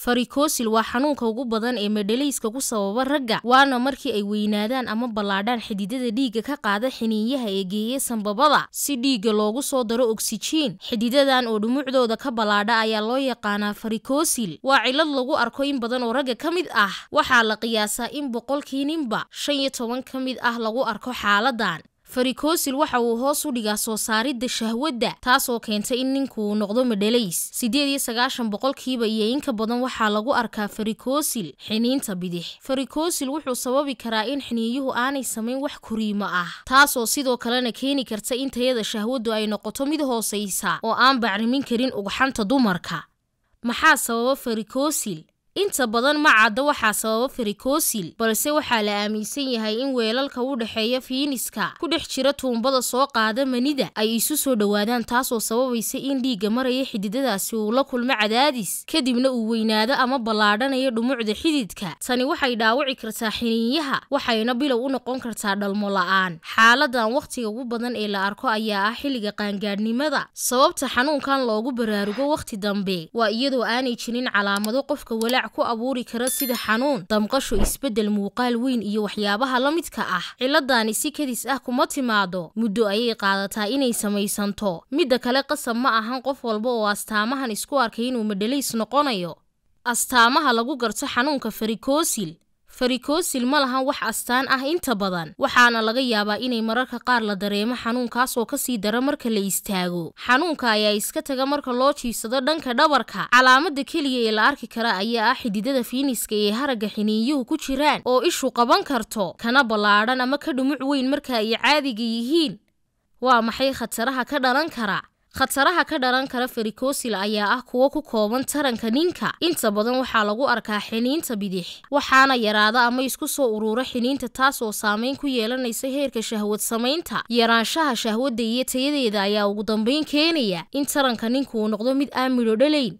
farikosil waa xanuunka ugu badan ee medhalayska ku sababa ragga waana markii ay weynaadaan ama ballaadhaan xididada dhiigga ka qaada xiniinyaha ee geeye sambabada si dhiigga loogu soo daro ogsijiin xididadan oo dhumucdooda ka ballaadha ayaa loo yaqaanaa farikosil waa cilad lagu arko in badan oo ragga ka mid ah waxaa la qiyaasaa in boqolkii ninba shan iyo toban ka mid ah lagu arko xaaladan farikoosil waxa uu hoos u dhigaa soo saaridda shahwadda taasoo keenta in ninkuu noqdo madhalays sideed iyo sagaashan boqolkiiba iyo inka badan waxaa lagu arkaa farikoosil xiniinta bidix farikoosil wuxuu sababi karaa in xiniiyuhu aanay samayn wax kuriimo ah taasoo sidoo kalena keeni karta in tayada shahwaddu ay noqoto mid hoosaysa oo aan bacrimin karin ugxanta dumarka maxaa sababa farikoosil inta badan ma cadda waxaa sababa ferikosil balse waxaa la aaminsan yahay in weelalka u dhexeeya fiiniska ku dhex jira tuumbada soo qaada manida ay isu soo dhowaadaan taasoo sababaysa in dhiigga maraya xididadaasi uu la kulmo cadaadis kadibna uu weynaado ama ballaadhanayo dhumucda xididka tani waxay dhaawici kartaa xiniinyaha waxayna bilow u noqon kartaa dhalmo la'aan xaaladan wakhtiga ugu badan ee la arko ayaa ah xilliga qaangaadhnimada sababta xanuunkan loogu baraarugo wakhti dambe waa iyadoo aanay jirin calaamado qofka walaac ku abuuri kara sida xanuun damqasho isbeddel muuqaal weyn iyo waxyaabaha la midka ah ciladani si kadis ah kuma timaado muddo ayay qaadataa inay samaysanto midda kale qasab ma ahan qof walba oo astaamahan isku arkay inuu madhalays noqonayo astaamaha lagu garto xanuunka farikoosil varikosil ma lahan wax astaan ah inta badan waxaana laga yaabaa inay mararka qaar la dareemo xanuunkaas oo kasii dara marka la istaago xanuunka ayaa iska taga marka loo jiidsado dhanka dhabarka calaamadda keliya ee la arki kara ayaa ah xididada fiiniska ee haragga xiniinyuhu ku jiraan oo ishu qaban karto kana ballaadhan ama ka dhumuc weyn marka ay caadiga yihiin waa maxay khataraha ka dhalan kara khataraha ka dharan kara ferikosil ayaa ah kuwo ku kooban taranka ninka inta badan waxaa lagu arkaa xiniinta bidix waxaana yaraada ama isku soo uruura xiniinta taas oo saameyn ku yeelanaysa heerka shahwad samaynta yaraanshaha shahwadda iyo tayadeeda ayaa ugu dambeyn keenaya in taranka ninku uu noqdo mid aan midho dhalayn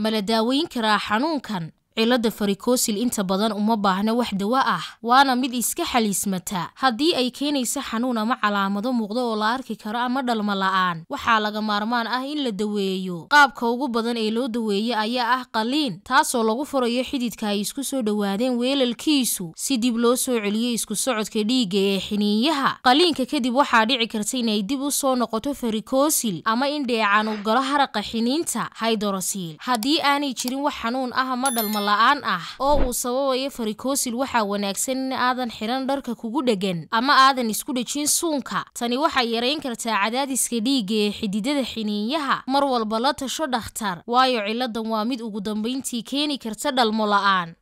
mala daaweyn karaa xanuunkan cilada farikosil inta badan uma baahna wax dawa ah waana mid iska xaliismata haddii ay keenaysa xanuun ama calaamado muuqda oo la arki karo ama dhalma la'aan waxaa laga maarmaan ah in la daweeyo qaabka ugu badan ee loo daweeyo ayaa ah qaliin taasoo lagu furayo xididka ay isku soo dhowaadeen weelalkiisu si dib loo soo celiyo isku socodka dhiigga ee xiniinyaha qaliinka kadib waxaa dhici karta inay dib u soo noqoto farikosil ama in dheecaan u galo haraqa xiniinta haydorosiil haddii aanay jirin wax xanuun ah ama dhalma la-aan ah oo uu sababayo farikoosil waxaa wanaagsan in aadan xiran dharka kugu dhegan ama aadan isku dhejin suunka tani waxay yarayn kartaa cadaadiska dhiigga ee xididada xiniinyaha mar walba la tasho dhakhtar waayo ciladan waa mid ugu dambayntii keeni karta dhalmo la-aan